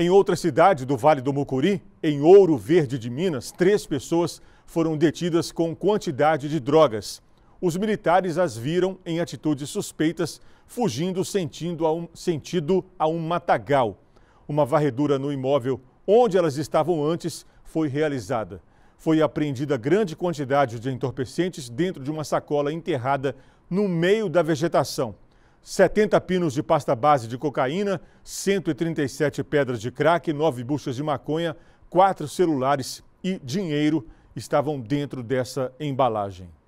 Em outra cidade do Vale do Mucuri, em Ouro Verde de Minas, três pessoas foram detidas com quantidade de drogas. Os militares as viram em atitudes suspeitas, fugindo sentindo a um, sentido a um matagal. Uma varredura no imóvel onde elas estavam antes foi realizada. Foi apreendida grande quantidade de entorpecentes dentro de uma sacola enterrada no meio da vegetação. 70 pinos de pasta base de cocaína, 137 pedras de crack, 9 buchas de maconha, 4 celulares e dinheiro estavam dentro dessa embalagem.